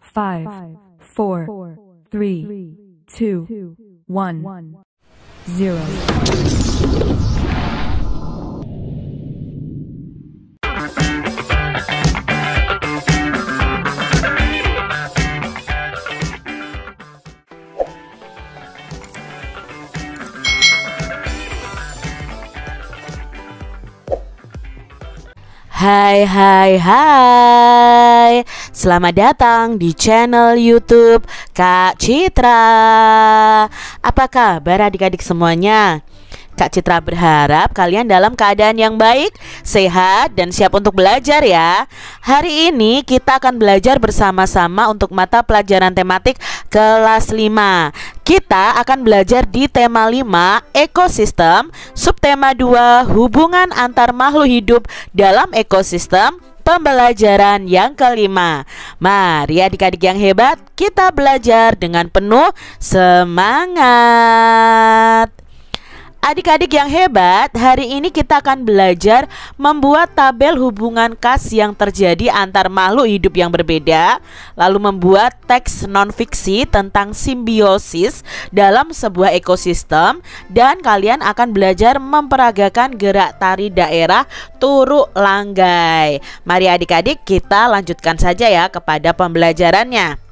five, four, three, two, one, zero. Hi, hi, hi. Selamat datang di channel YouTube Kak Citra. Apa kabar adik-adik semuanya? Kak Citra berharap kalian dalam keadaan yang baik, sehat, dan siap untuk belajar ya. Hari ini kita akan belajar bersama-sama untuk mata pelajaran tematik kelas 5. Kita akan belajar di tema 5 ekosistem, subtema 2 hubungan antar makhluk hidup dalam ekosistem, pembelajaran yang kelima. Mari adik-adik yang hebat, kita belajar dengan penuh semangat. Adik-adik yang hebat, hari ini kita akan belajar membuat tabel hubungan kas yang terjadi antar makhluk hidup yang berbeda, lalu membuat teks non-fiksi tentang simbiosis dalam sebuah ekosistem, dan kalian akan belajar memperagakan gerak tari daerah turu langgai. Mari adik-adik kita lanjutkan saja ya kepada pembelajarannya.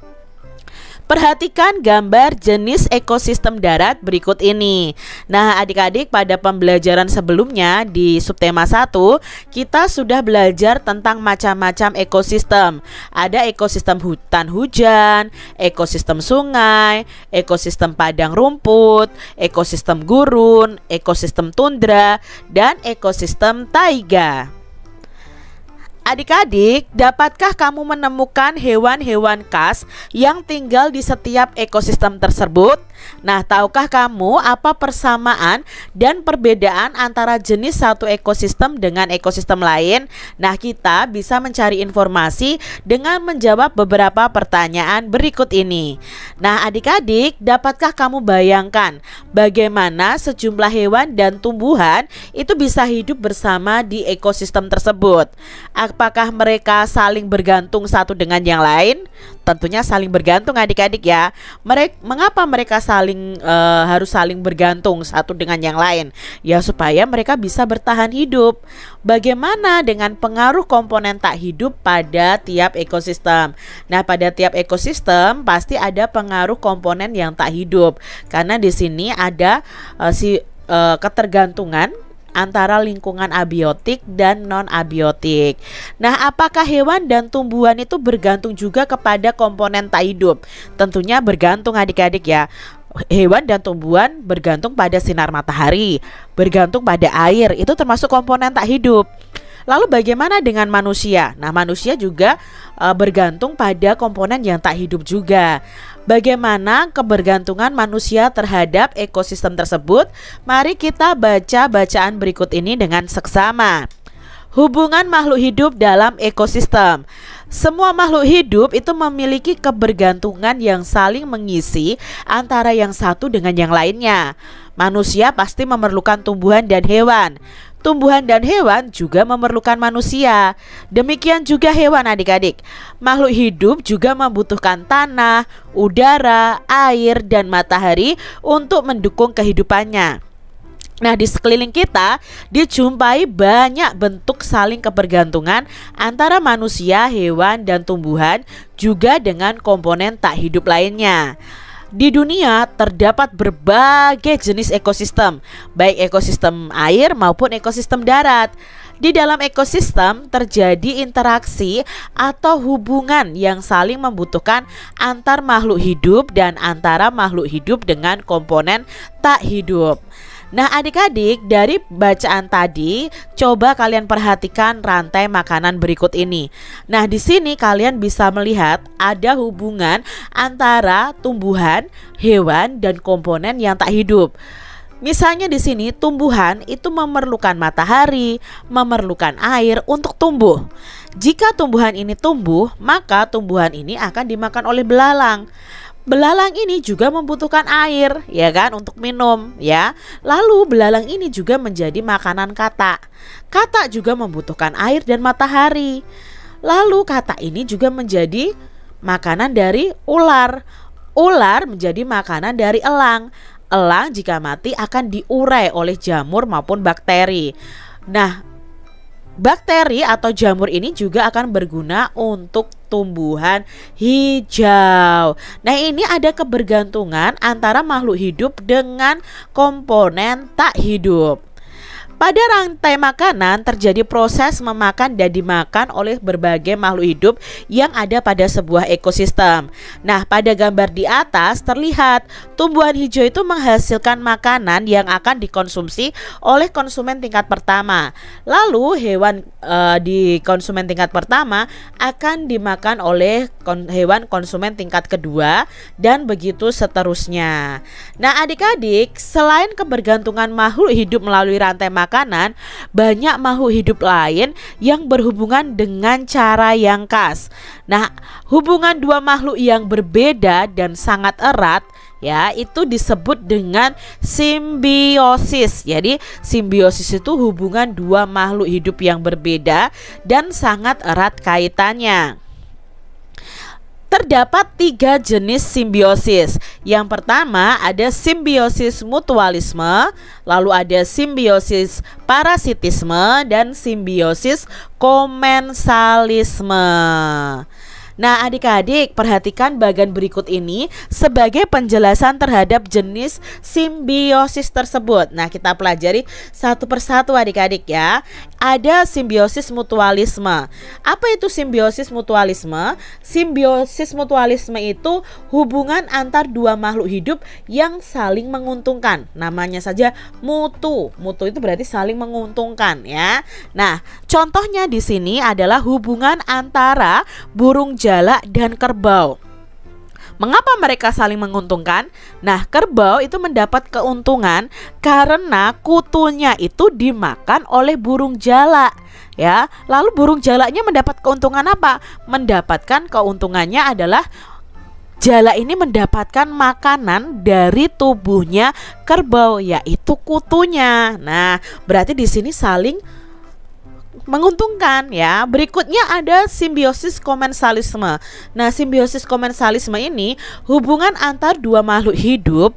Perhatikan gambar jenis ekosistem darat berikut ini. Nah, adik-adik pada pembelajaran sebelumnya di subtema 1, kita sudah belajar tentang macam-macam ekosistem. Ada ekosistem hutan hujan, ekosistem sungai, ekosistem padang rumput, ekosistem gurun, ekosistem tundra, dan ekosistem taiga. Adik-adik, dapatkah kamu menemukan hewan-hewan khas yang tinggal di setiap ekosistem tersebut? Nah, tahukah kamu apa persamaan dan perbedaan antara jenis satu ekosistem dengan ekosistem lain? Nah, kita bisa mencari informasi dengan menjawab beberapa pertanyaan berikut ini. Nah, adik-adik, dapatkah kamu bayangkan bagaimana sejumlah hewan dan tumbuhan itu bisa hidup bersama di ekosistem tersebut? Apakah mereka saling bergantung satu dengan yang lain? Tentunya saling bergantung adik-adik ya. Mereka mengapa mereka saling uh, harus saling bergantung satu dengan yang lain ya supaya mereka bisa bertahan hidup. Bagaimana dengan pengaruh komponen tak hidup pada tiap ekosistem? Nah, pada tiap ekosistem pasti ada pengaruh komponen yang tak hidup karena di sini ada uh, si uh, ketergantungan antara lingkungan abiotik dan non-abiotik. Nah, apakah hewan dan tumbuhan itu bergantung juga kepada komponen tak hidup? Tentunya bergantung adik-adik ya hewan dan tumbuhan bergantung pada sinar matahari, bergantung pada air. Itu termasuk komponen tak hidup. Lalu bagaimana dengan manusia? Nah, manusia juga e, bergantung pada komponen yang tak hidup juga. Bagaimana kebergantungan manusia terhadap ekosistem tersebut? Mari kita baca bacaan berikut ini dengan seksama. Hubungan makhluk hidup dalam ekosistem. Semua makhluk hidup itu memiliki kebergantungan yang saling mengisi antara yang satu dengan yang lainnya. Manusia pasti memerlukan tumbuhan dan hewan. Tumbuhan dan hewan juga memerlukan manusia. Demikian juga hewan adik-adik. Makhluk hidup juga membutuhkan tanah, udara, air, dan matahari untuk mendukung kehidupannya. Nah, di sekeliling kita dijumpai banyak bentuk saling kebergantungan antara manusia, hewan, dan tumbuhan, juga dengan komponen tak hidup lainnya. Di dunia terdapat berbagai jenis ekosistem, baik ekosistem air maupun ekosistem darat. Di dalam ekosistem terjadi interaksi atau hubungan yang saling membutuhkan antar makhluk hidup dan antara makhluk hidup dengan komponen tak hidup. Nah adik-adik dari bacaan tadi coba kalian perhatikan rantai makanan berikut ini. Nah di sini kalian bisa melihat ada hubungan antara tumbuhan, hewan, dan komponen yang tak hidup. Misalnya di sini tumbuhan itu memerlukan matahari, memerlukan air untuk tumbuh. Jika tumbuhan ini tumbuh, maka tumbuhan ini akan dimakan oleh belalang. Belalang ini juga membutuhkan air, ya kan, untuk minum, ya. Lalu belalang ini juga menjadi makanan katak. Katak juga membutuhkan air dan matahari. Lalu katak ini juga menjadi makanan dari ular. Ular menjadi makanan dari elang. Elang jika mati akan diurai oleh jamur maupun bakteri. Nah, Bakteri atau jamur ini juga akan berguna untuk tumbuhan hijau. Nah, ini ada kebergantungan antara makhluk hidup dengan komponen tak hidup. Pada rantai makanan terjadi proses memakan dan dimakan oleh berbagai makhluk hidup yang ada pada sebuah ekosistem. Nah, pada gambar di atas terlihat tumbuhan hijau itu menghasilkan makanan yang akan dikonsumsi oleh konsumen tingkat pertama. Lalu hewan e, di konsumen tingkat pertama akan dimakan oleh kon hewan konsumen tingkat kedua dan begitu seterusnya. Nah, adik-adik, selain kebergantungan makhluk hidup melalui rantai makanan makanan, banyak makhluk hidup lain yang berhubungan dengan cara yang khas. Nah, hubungan dua makhluk yang berbeda dan sangat erat ya itu disebut dengan simbiosis. Jadi simbiosis itu hubungan dua makhluk hidup yang berbeda dan sangat erat kaitannya. Terdapat tiga jenis simbiosis. Yang pertama ada simbiosis mutualisme, lalu ada simbiosis parasitisme dan simbiosis komensalisme. Nah, adik-adik, perhatikan bagian berikut ini sebagai penjelasan terhadap jenis simbiosis tersebut. Nah, kita pelajari satu persatu adik-adik ya. Ada simbiosis mutualisme. Apa itu simbiosis mutualisme? Simbiosis mutualisme itu hubungan antar dua makhluk hidup yang saling menguntungkan. Namanya saja mutu. Mutu itu berarti saling menguntungkan ya. Nah, contohnya di sini adalah hubungan antara burung jatuh jala dan kerbau. Mengapa mereka saling menguntungkan? Nah, kerbau itu mendapat keuntungan karena kutunya itu dimakan oleh burung jala. Ya, lalu burung jalanya mendapat keuntungan apa? Mendapatkan keuntungannya adalah jala ini mendapatkan makanan dari tubuhnya kerbau yaitu kutunya. Nah, berarti di sini saling menguntungkan ya. Berikutnya ada simbiosis komensalisme. Nah, simbiosis komensalisme ini hubungan antar dua makhluk hidup.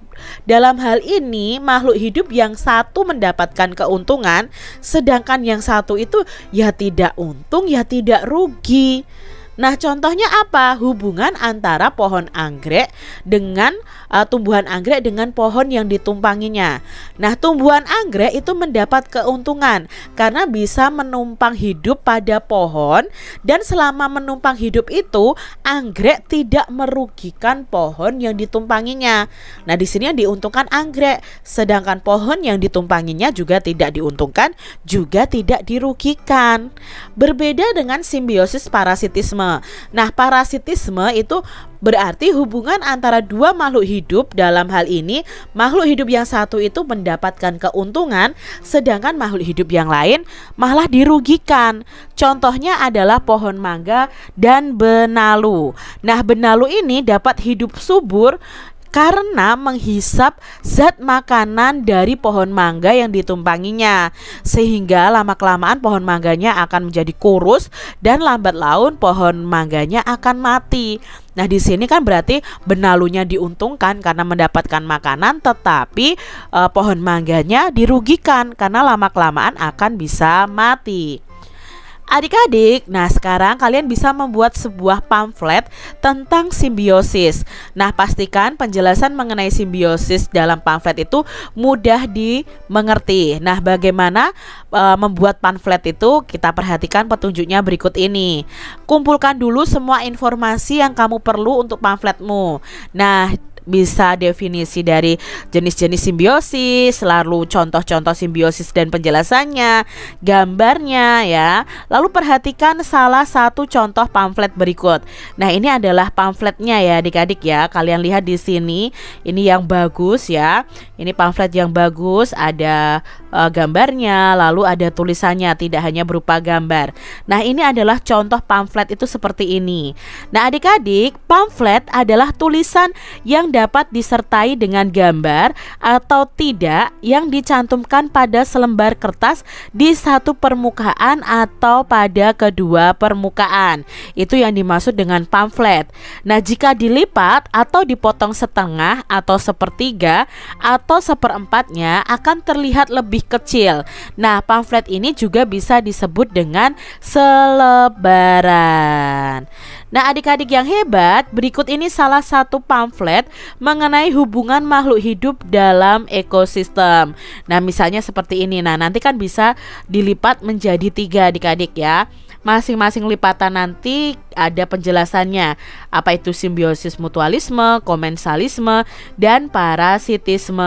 Dalam hal ini, makhluk hidup yang satu mendapatkan keuntungan, sedangkan yang satu itu ya tidak untung, ya tidak rugi. Nah, contohnya apa? Hubungan antara pohon anggrek dengan uh, tumbuhan anggrek dengan pohon yang ditumpanginya. Nah, tumbuhan anggrek itu mendapat keuntungan karena bisa menumpang hidup pada pohon dan selama menumpang hidup itu anggrek tidak merugikan pohon yang ditumpanginya. Nah, di sini yang diuntungkan anggrek, sedangkan pohon yang ditumpanginya juga tidak diuntungkan, juga tidak dirugikan. Berbeda dengan simbiosis parasitisme. Nah, parasitisme itu Berarti hubungan antara dua makhluk hidup dalam hal ini makhluk hidup yang satu itu mendapatkan keuntungan sedangkan makhluk hidup yang lain malah dirugikan. Contohnya adalah pohon mangga dan benalu. Nah, benalu ini dapat hidup subur karena menghisap zat makanan dari pohon mangga yang ditumpanginya sehingga lama-kelamaan pohon mangganya akan menjadi kurus dan lambat laun pohon mangganya akan mati Nah, di sini kan berarti benalunya diuntungkan karena mendapatkan makanan, tetapi eh, pohon mangganya dirugikan karena lama-kelamaan akan bisa mati. Adik-adik, nah sekarang kalian bisa membuat sebuah pamflet tentang simbiosis. Nah, pastikan penjelasan mengenai simbiosis dalam pamflet itu mudah dimengerti. Nah, bagaimana e, membuat pamflet itu? Kita perhatikan petunjuknya berikut ini. Kumpulkan dulu semua informasi yang kamu perlu untuk pamfletmu. Nah, bisa definisi dari jenis-jenis simbiosis, lalu contoh-contoh simbiosis dan penjelasannya, gambarnya ya. Lalu perhatikan salah satu contoh pamflet berikut. Nah, ini adalah pamfletnya ya Adik-adik ya. Kalian lihat di sini, ini yang bagus ya. Ini pamflet yang bagus, ada uh, gambarnya, lalu ada tulisannya tidak hanya berupa gambar. Nah, ini adalah contoh pamflet itu seperti ini. Nah, adik-adik, pamflet adalah tulisan yang dapat disertai dengan gambar atau tidak yang dicantumkan pada selembar kertas di satu permukaan atau pada kedua permukaan. Itu yang dimaksud dengan pamflet. Nah, jika dilipat atau dipotong setengah atau sepertiga atau seperempatnya akan terlihat lebih lebih kecil. Nah, pamflet ini juga bisa disebut dengan selebaran. Nah, adik-adik yang hebat, berikut ini salah satu pamflet mengenai hubungan makhluk hidup dalam ekosistem. Nah, misalnya seperti ini. Nah, nanti kan bisa dilipat menjadi tiga adik-adik ya. Masing-masing lipatan nanti ada penjelasannya apa itu simbiosis mutualisme, komensalisme, dan parasitisme.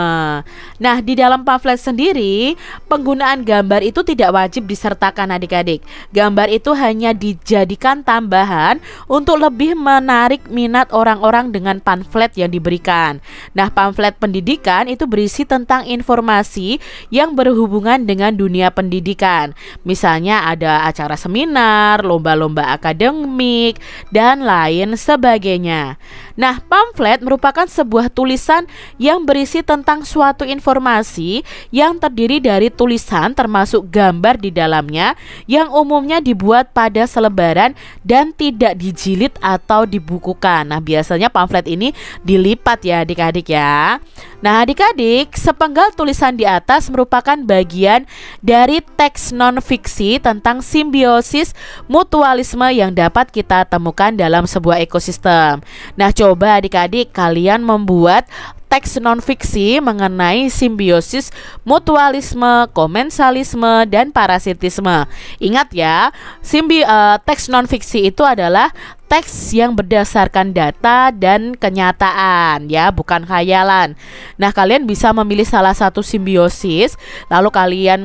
Nah, di dalam pamflet sendiri, penggunaan gambar itu tidak wajib disertakan adik-adik. Gambar itu hanya dijadikan tambahan untuk lebih menarik minat orang-orang dengan pamflet yang diberikan. Nah, pamflet pendidikan itu berisi tentang informasi yang berhubungan dengan dunia pendidikan. Misalnya ada acara seminar seminar, lomba-lomba akademik, dan lain sebagainya. Nah, pamflet merupakan sebuah tulisan yang berisi tentang suatu informasi yang terdiri dari tulisan termasuk gambar di dalamnya yang umumnya dibuat pada selebaran dan tidak dijilid atau dibukukan. Nah, biasanya pamflet ini dilipat ya adik-adik ya. Nah, adik-adik, sepenggal tulisan di atas merupakan bagian dari teks non-fiksi tentang simbiosis mutualisme yang dapat kita temukan dalam sebuah ekosistem. Nah, coba adik-adik kalian membuat teks nonfiksi mengenai simbiosis, mutualisme, komensalisme, dan parasitisme. Ingat ya, simbi uh, teks nonfiksi itu adalah teks yang berdasarkan data dan kenyataan ya, bukan khayalan. Nah, kalian bisa memilih salah satu simbiosis, lalu kalian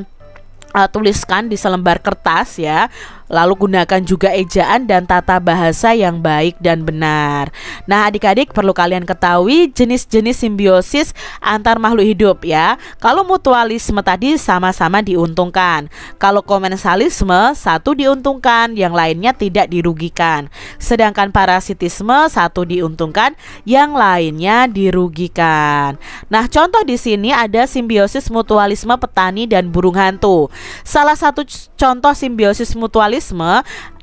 uh, tuliskan di selembar kertas ya Lalu gunakan juga ejaan dan tata bahasa yang baik dan benar. Nah, adik-adik perlu kalian ketahui jenis-jenis simbiosis antar makhluk hidup ya. Kalau mutualisme tadi sama-sama diuntungkan. Kalau komensalisme satu diuntungkan, yang lainnya tidak dirugikan. Sedangkan parasitisme satu diuntungkan, yang lainnya dirugikan. Nah, contoh di sini ada simbiosis mutualisme petani dan burung hantu. Salah satu contoh simbiosis mutualisme kanibalisme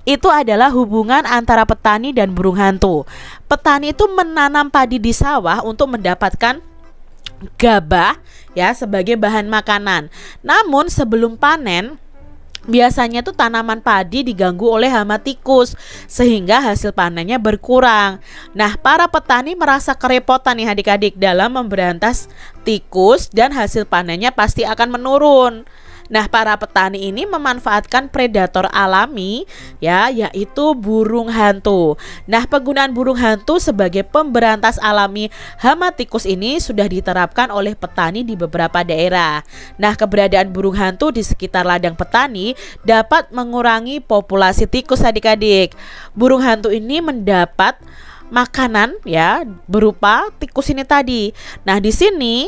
itu adalah hubungan antara petani dan burung hantu. Petani itu menanam padi di sawah untuk mendapatkan gabah ya sebagai bahan makanan. Namun sebelum panen biasanya tuh tanaman padi diganggu oleh hama tikus sehingga hasil panennya berkurang. Nah, para petani merasa kerepotan nih adik-adik dalam memberantas tikus dan hasil panennya pasti akan menurun. Nah, para petani ini memanfaatkan predator alami ya, yaitu burung hantu. Nah, penggunaan burung hantu sebagai pemberantas alami hama tikus ini sudah diterapkan oleh petani di beberapa daerah. Nah, keberadaan burung hantu di sekitar ladang petani dapat mengurangi populasi tikus adik-adik. Burung hantu ini mendapat makanan ya berupa tikus ini tadi. Nah, di sini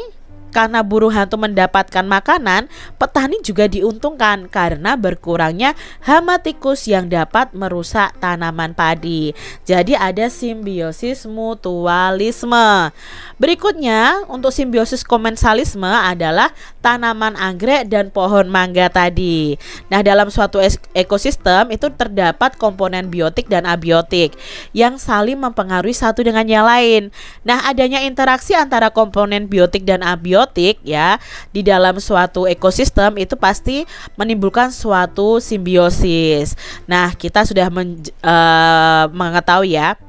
karena burung hantu mendapatkan makanan, petani juga diuntungkan karena berkurangnya hama tikus yang dapat merusak tanaman padi. Jadi ada simbiosis mutualisme. Berikutnya, untuk simbiosis komensalisme adalah tanaman anggrek dan pohon mangga tadi. Nah, dalam suatu ekosistem itu terdapat komponen biotik dan abiotik yang saling mempengaruhi satu dengan yang lain. Nah, adanya interaksi antara komponen biotik dan abiotik simbiotik ya di dalam suatu ekosistem itu pasti menimbulkan suatu simbiosis. Nah, kita sudah men, uh, mengetahui ya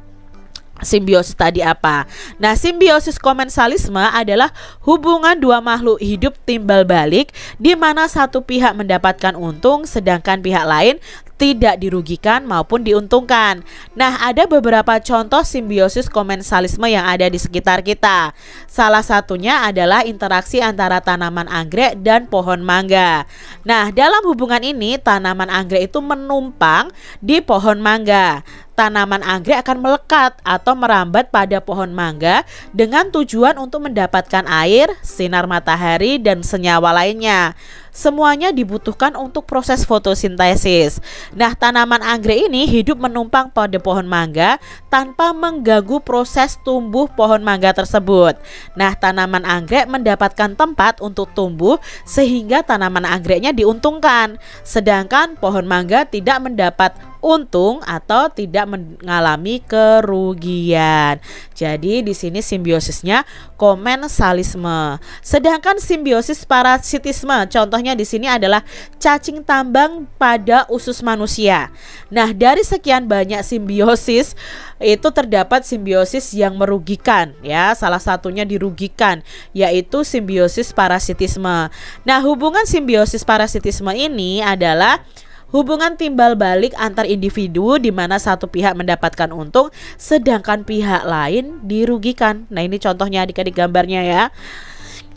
simbiosis tadi apa. Nah, simbiosis komensalisme adalah hubungan dua makhluk hidup timbal balik di mana satu pihak mendapatkan untung sedangkan pihak lain tidak dirugikan maupun diuntungkan. Nah, ada beberapa contoh simbiosis komensalisme yang ada di sekitar kita. Salah satunya adalah interaksi antara tanaman anggrek dan pohon mangga. Nah, dalam hubungan ini tanaman anggrek itu menumpang di pohon mangga tanaman anggrek akan melekat atau merambat pada pohon mangga dengan tujuan untuk mendapatkan air, sinar matahari, dan senyawa lainnya. Semuanya dibutuhkan untuk proses fotosintesis. Nah, tanaman anggrek ini hidup menumpang pada pohon mangga tanpa mengganggu proses tumbuh pohon mangga tersebut. Nah, tanaman anggrek mendapatkan tempat untuk tumbuh sehingga tanaman anggreknya diuntungkan, sedangkan pohon mangga tidak mendapat untung atau tidak mengalami kerugian. Jadi di sini simbiosisnya komensalisme. Sedangkan simbiosis parasitisme contohnya di sini adalah cacing tambang pada usus manusia. Nah, dari sekian banyak simbiosis itu terdapat simbiosis yang merugikan ya. Salah satunya dirugikan yaitu simbiosis parasitisme. Nah, hubungan simbiosis parasitisme ini adalah Hubungan timbal balik antar individu di mana satu pihak mendapatkan untung sedangkan pihak lain dirugikan. Nah, ini contohnya adik-adik gambarnya ya.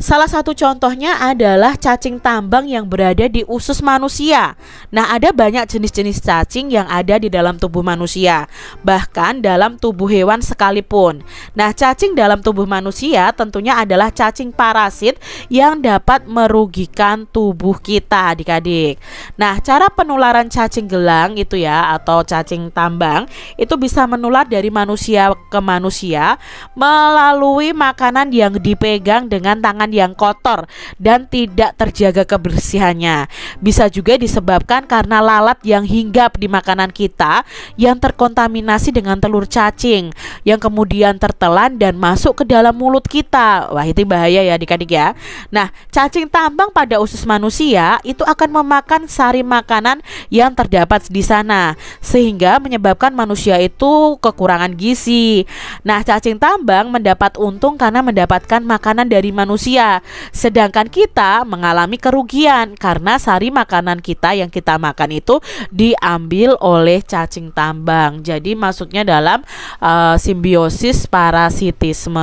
Salah satu contohnya adalah cacing tambang yang berada di usus manusia. Nah, ada banyak jenis-jenis cacing yang ada di dalam tubuh manusia, bahkan dalam tubuh hewan sekalipun. Nah, cacing dalam tubuh manusia tentunya adalah cacing parasit yang dapat merugikan tubuh kita, adik-adik. Nah, cara penularan cacing gelang itu ya, atau cacing tambang, itu bisa menular dari manusia ke manusia melalui makanan yang dipegang dengan tangan yang kotor dan tidak terjaga kebersihannya. Bisa juga disebabkan karena lalat yang hinggap di makanan kita yang terkontaminasi dengan telur cacing yang kemudian tertelan dan masuk ke dalam mulut kita. Wah, itu bahaya ya adik-adik ya. Nah, cacing tambang pada usus manusia itu akan memakan sari makanan yang terdapat di sana sehingga menyebabkan manusia itu kekurangan gizi. Nah, cacing tambang mendapat untung karena mendapatkan makanan dari manusia manusia. Sedangkan kita mengalami kerugian karena sari makanan kita yang kita makan itu diambil oleh cacing tambang. Jadi maksudnya dalam uh, simbiosis parasitisme.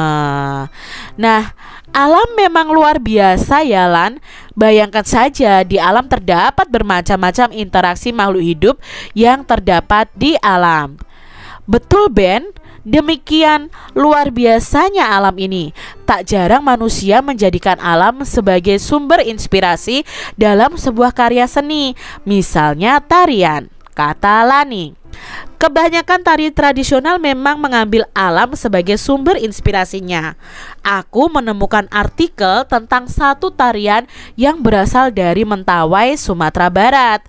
Nah, Alam memang luar biasa ya Lan Bayangkan saja di alam terdapat bermacam-macam interaksi makhluk hidup yang terdapat di alam Betul Ben, Demikian luar biasanya alam ini. Tak jarang manusia menjadikan alam sebagai sumber inspirasi dalam sebuah karya seni, misalnya tarian, kata Lani. Kebanyakan tari tradisional memang mengambil alam sebagai sumber inspirasinya. Aku menemukan artikel tentang satu tarian yang berasal dari Mentawai, Sumatera Barat.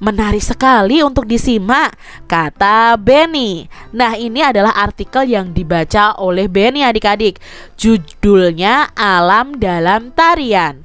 Menarik sekali untuk disimak, kata Benny. Nah, ini adalah artikel yang dibaca oleh Benny adik-adik. Judulnya Alam dalam Tarian.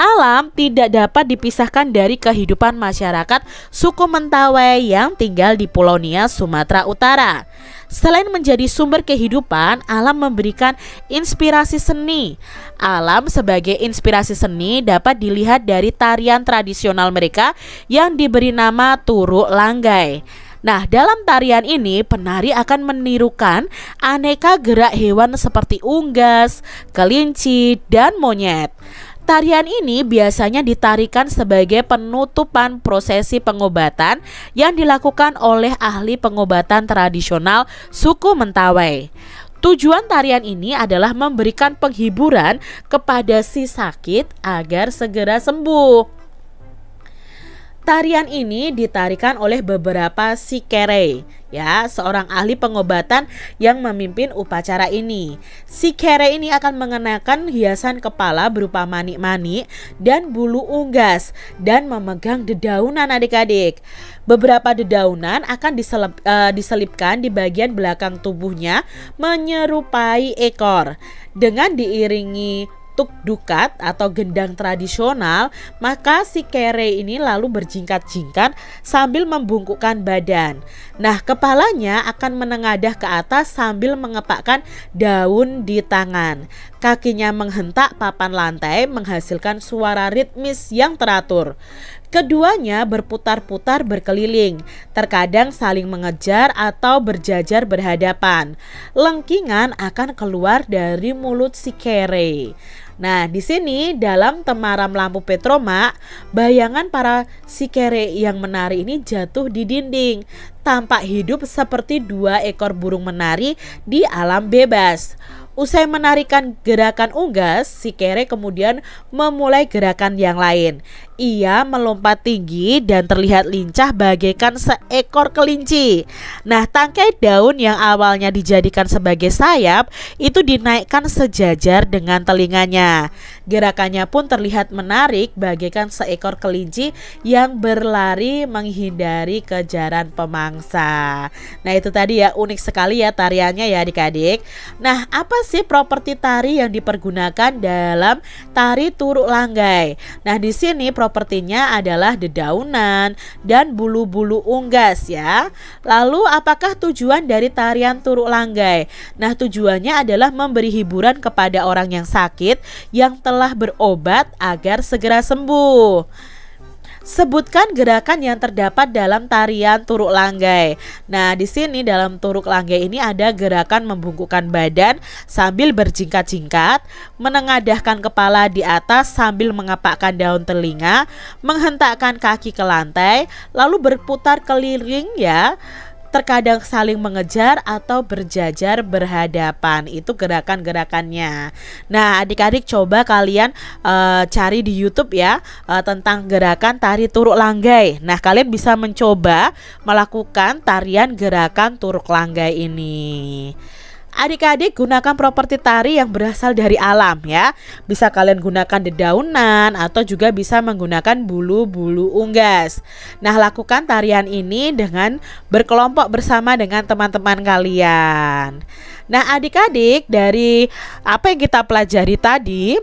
Alam tidak dapat dipisahkan dari kehidupan masyarakat suku Mentawai yang tinggal di Pulau Nia, Sumatera Utara. Selain menjadi sumber kehidupan, alam memberikan inspirasi seni. Alam sebagai inspirasi seni dapat dilihat dari tarian tradisional mereka yang diberi nama turuk Langgai. Nah, dalam tarian ini penari akan menirukan aneka gerak hewan seperti unggas, kelinci, dan monyet. Tarian ini biasanya ditarikan sebagai penutupan prosesi pengobatan yang dilakukan oleh ahli pengobatan tradisional suku Mentawai. Tujuan tarian ini adalah memberikan penghiburan kepada si sakit agar segera sembuh. Tarian ini ditarikan oleh beberapa si kere, ya, seorang ahli pengobatan yang memimpin upacara ini. Si kere ini akan mengenakan hiasan kepala berupa manik-manik dan bulu unggas dan memegang dedaunan adik-adik. Beberapa dedaunan akan diselip, uh, eh, diselipkan di bagian belakang tubuhnya menyerupai ekor dengan diiringi bentuk dukat atau gendang tradisional, maka si kere ini lalu berjingkat-jingkat sambil membungkukkan badan. Nah, kepalanya akan menengadah ke atas sambil mengepakkan daun di tangan. Kakinya menghentak papan lantai menghasilkan suara ritmis yang teratur. Keduanya berputar-putar berkeliling, terkadang saling mengejar atau berjajar berhadapan. Lengkingan akan keluar dari mulut si kere. Nah, di sini dalam temaram lampu Petroma, bayangan para si kere yang menari ini jatuh di dinding, tampak hidup seperti dua ekor burung menari di alam bebas. Usai menarikan gerakan unggas, si Kere kemudian memulai gerakan yang lain ia melompat tinggi dan terlihat lincah bagaikan seekor kelinci. Nah, tangkai daun yang awalnya dijadikan sebagai sayap itu dinaikkan sejajar dengan telinganya. Gerakannya pun terlihat menarik bagaikan seekor kelinci yang berlari menghindari kejaran pemangsa. Nah, itu tadi ya unik sekali ya tariannya ya Adik-adik. Nah, apa sih properti tari yang dipergunakan dalam tari turuk langgai? Nah, di sini properti propertinya adalah dedaunan dan bulu-bulu unggas ya. Lalu apakah tujuan dari tarian Turuk Langgai? Nah, tujuannya adalah memberi hiburan kepada orang yang sakit yang telah berobat agar segera sembuh. Sebutkan gerakan yang terdapat dalam tarian turuk langgai. Nah, di sini dalam turuk langgai ini ada gerakan membungkukkan badan sambil berjingkat-jingkat, menengadahkan kepala di atas sambil mengapakkan daun telinga, menghentakkan kaki ke lantai, lalu berputar keliling ya terkadang saling mengejar atau berjajar berhadapan itu gerakan-gerakannya. Nah, adik-adik coba kalian e, cari di YouTube ya e, tentang gerakan tari turuk langgai. Nah, kalian bisa mencoba melakukan tarian gerakan turuk langgai ini. Adik-adik gunakan properti tari yang berasal dari alam ya. Bisa kalian gunakan dedaunan atau juga bisa menggunakan bulu-bulu unggas. Nah, lakukan tarian ini dengan berkelompok bersama dengan teman-teman kalian. Nah, adik-adik dari apa yang kita pelajari tadi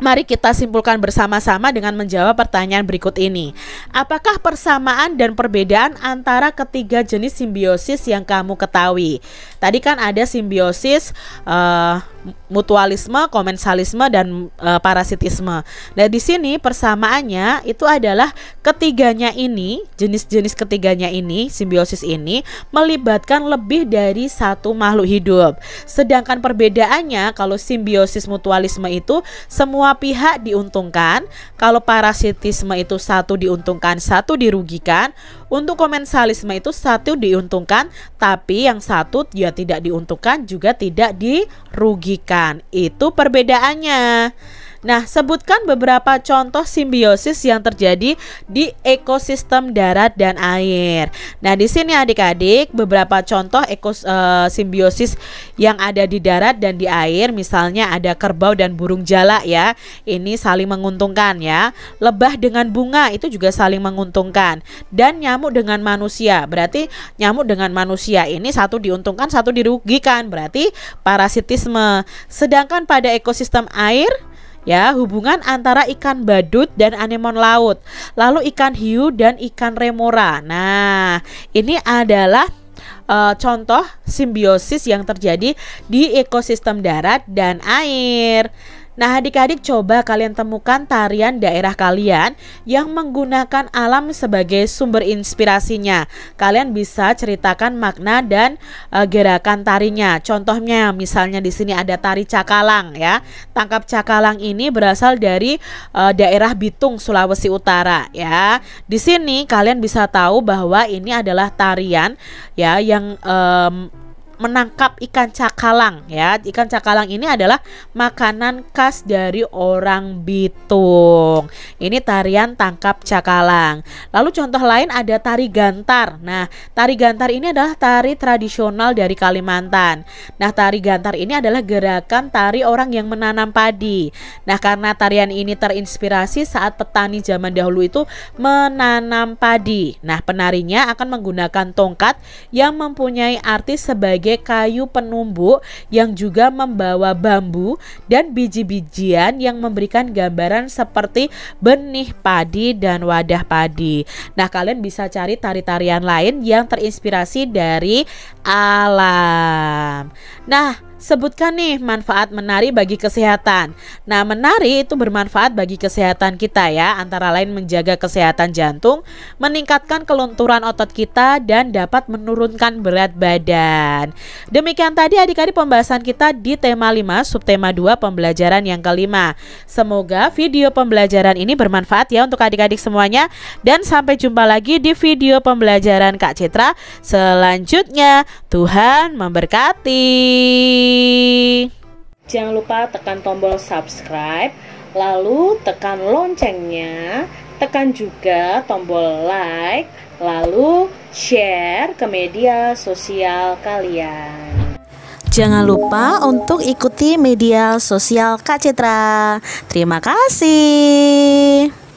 Mari kita simpulkan bersama-sama dengan menjawab pertanyaan berikut ini. Apakah persamaan dan perbedaan antara ketiga jenis simbiosis yang kamu ketahui? Tadi kan ada simbiosis uh, mutualisme, komensalisme dan e, parasitisme. Nah, di sini persamaannya itu adalah ketiganya ini, jenis-jenis ketiganya ini, simbiosis ini melibatkan lebih dari satu makhluk hidup. Sedangkan perbedaannya kalau simbiosis mutualisme itu semua pihak diuntungkan, kalau parasitisme itu satu diuntungkan, satu dirugikan. Untuk komensalisme itu satu diuntungkan, tapi yang satu ya tidak diuntungkan juga tidak dirugikan. Itu perbedaannya. Nah, sebutkan beberapa contoh simbiosis yang terjadi di ekosistem darat dan air. Nah, di sini adik-adik beberapa contoh ekos e, simbiosis yang ada di darat dan di air, misalnya ada kerbau dan burung jala ya. Ini saling menguntungkan ya. Lebah dengan bunga itu juga saling menguntungkan dan nyamuk dengan manusia. Berarti nyamuk dengan manusia ini satu diuntungkan, satu dirugikan. Berarti parasitisme. Sedangkan pada ekosistem air ya hubungan antara ikan badut dan anemon laut lalu ikan hiu dan ikan remora nah ini adalah uh, contoh simbiosis yang terjadi di ekosistem darat dan air Nah adik-adik coba kalian temukan tarian daerah kalian yang menggunakan alam sebagai sumber inspirasinya. Kalian bisa ceritakan makna dan e, gerakan tarinya. Contohnya misalnya di sini ada tari cakalang ya. Tangkap cakalang ini berasal dari e, daerah Bitung Sulawesi Utara ya. Di sini kalian bisa tahu bahwa ini adalah tarian ya yang e, menangkap ikan cakalang ya. Ikan cakalang ini adalah makanan khas dari orang Bitung. Ini tarian tangkap cakalang. Lalu contoh lain ada tari gantar. Nah, tari gantar ini adalah tari tradisional dari Kalimantan. Nah, tari gantar ini adalah gerakan tari orang yang menanam padi. Nah, karena tarian ini terinspirasi saat petani zaman dahulu itu menanam padi. Nah, penarinya akan menggunakan tongkat yang mempunyai arti sebagai sebagai kayu penumbuk yang juga membawa bambu dan biji-bijian yang memberikan gambaran seperti benih padi dan wadah padi. Nah, kalian bisa cari tari-tarian lain yang terinspirasi dari alam. Nah, sebutkan nih manfaat menari bagi kesehatan. Nah, menari itu bermanfaat bagi kesehatan kita ya, antara lain menjaga kesehatan jantung, meningkatkan kelunturan otot kita dan dapat menurunkan berat badan. Demikian tadi adik-adik pembahasan kita di tema 5 subtema 2 pembelajaran yang kelima. Semoga video pembelajaran ini bermanfaat ya untuk adik-adik semuanya dan sampai jumpa lagi di video pembelajaran Kak Citra selanjutnya. Tuhan memberkati. Jangan lupa tekan tombol subscribe, lalu tekan loncengnya, tekan juga tombol like, lalu share ke media sosial kalian. Jangan lupa untuk ikuti media sosial Kak Citra. Terima kasih.